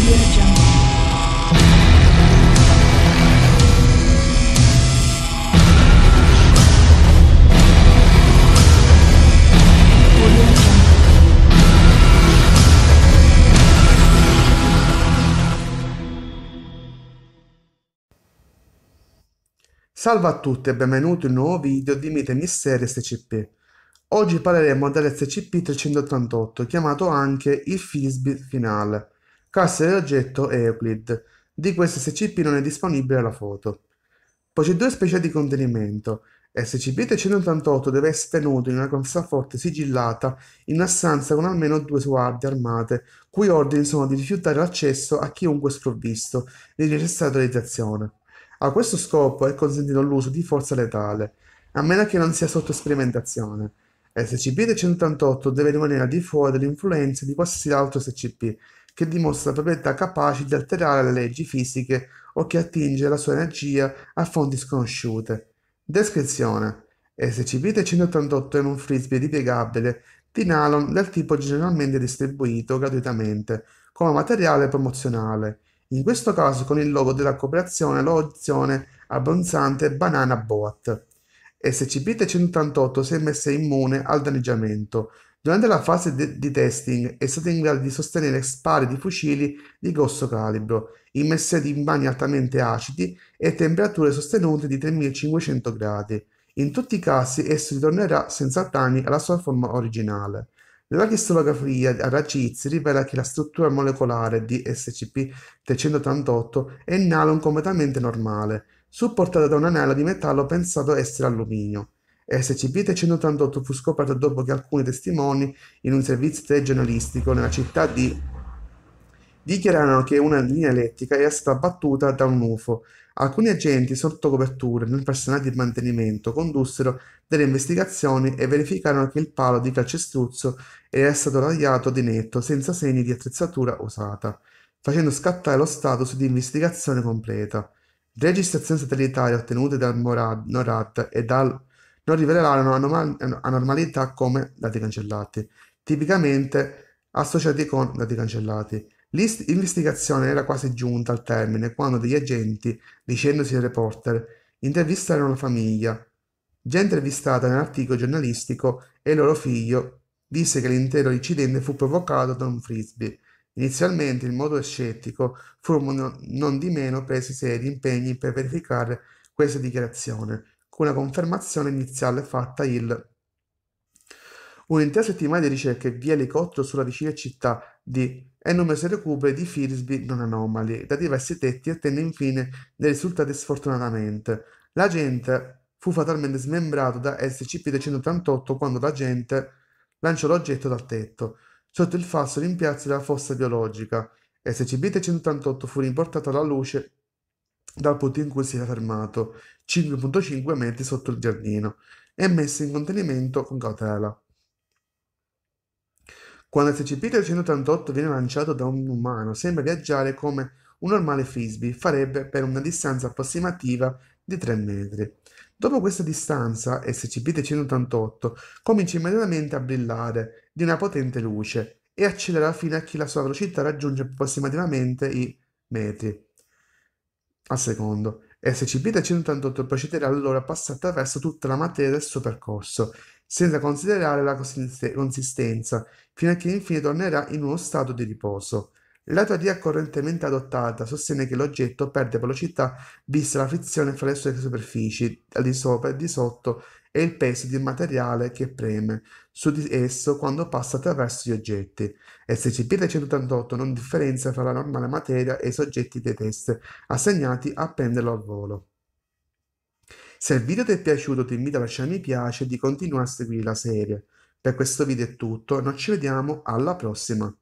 Audio Salve a tutti e benvenuti in un nuovo video di Meeting Serie SCP. Oggi parleremo dell'SCP-388, chiamato anche il Frisbee finale. Classe dell'oggetto è Euclid. Di questo SCP non è disponibile la foto. Poi c'è due specie di contenimento. SCP-388 deve essere tenuto in una cassaforte sigillata in una stanza con almeno due guardie armate, cui ordini sono di rifiutare l'accesso a chiunque sprovvisto di necessaria autorizzazione. A questo scopo è consentito l'uso di forza letale, a meno che non sia sotto sperimentazione. SCP-388 deve rimanere al di fuori dell'influenza di qualsiasi altro SCP che dimostra proprietà capaci di alterare le leggi fisiche o che attinge la sua energia a fonti sconosciute. Descrizione SCP 188 è un frisbee ripiegabile di nylon del tipo generalmente distribuito gratuitamente come materiale promozionale, in questo caso con il logo della cooperazione lozione abbronzante Banana Boat. SCP-188 si è messa immune al danneggiamento, Durante la fase de- di testing è stato in grado di sostenere spari di fucili di grosso calibro, immersi in bagni altamente acidi e temperature sostenute di 3500 gradi. In tutti i casi esso ritornerà senza danni alla sua forma originale. La cristallografia a raggi X rivela che la struttura molecolare di SCP-388 è in nylon completamente normale, supportata da un anello di metallo pensato essere alluminio. SCP-388 fu scoperto dopo che alcuni testimoni in un servizio telegiornalistico nella città di dichiararono che una linea elettrica era stata battuta da un UFO. Alcuni agenti sotto copertura nel personale di mantenimento condussero delle investigazioni e verificarono che il palo di calcestruzzo era stato tagliato di netto senza segni di attrezzatura usata, facendo scattare lo status di investigazione completa. Registrazioni satellitari ottenute dal Morad, NORAD e dal non riveleranno anormalità come dati cancellati, tipicamente associati con dati cancellati. L'investigazione era quasi giunta al termine quando degli agenti, dicendosi reporter, intervistarono la famiglia. Già intervistata nell'articolo giornalistico e il loro figlio disse che l'intero incidente fu provocato da un frisbee. Inizialmente in modo scettico furono non di meno presi seri impegni per verificare questa dichiarazione con confermazione iniziale fatta il Un'intera settimana di ricerche via elicottero sulla vicina città di e numerose recuperi di Frisbee non anomali da diversi tetti ottenne infine dei risultati sfortunatamente. L'agente fu fatalmente smembrato da SCP-288 quando l'agente lanciò l'oggetto dal tetto, sotto il falso rimpiazzo della fossa biologica. SCP-388 fu riportato alla luce dal punto in cui si era fermato, 5.5 metri sotto il giardino, e messo in contenimento con cautela. Quando il SCP-388 viene lanciato da un umano, sembra viaggiare come un normale Frisbee farebbe per una distanza approssimativa di 3 metri. Dopo questa distanza, SCP-388 comincia immediatamente a brillare di una potente luce e accelera fino a che la sua velocità raggiunge approssimativamente i metri al secondo. SCP da 188 procederà allora a passare attraverso tutta la materia del suo percorso, senza considerare la consistenza, fino a che infine tornerà in uno stato di riposo. La teoria correntemente adottata sostiene che l'oggetto perde velocità vista la frizione fra le sue superfici, al di sopra e di sotto, e il peso di materiale che preme su di esso quando passa attraverso gli oggetti. SCP-388 non differenzia fra la normale materia e i soggetti dei test assegnati a prenderlo al volo. Se il video ti è piaciuto ti invito a lasciare mi piace e di continuare a seguire la serie. Per questo video è tutto, noi ci vediamo alla prossima!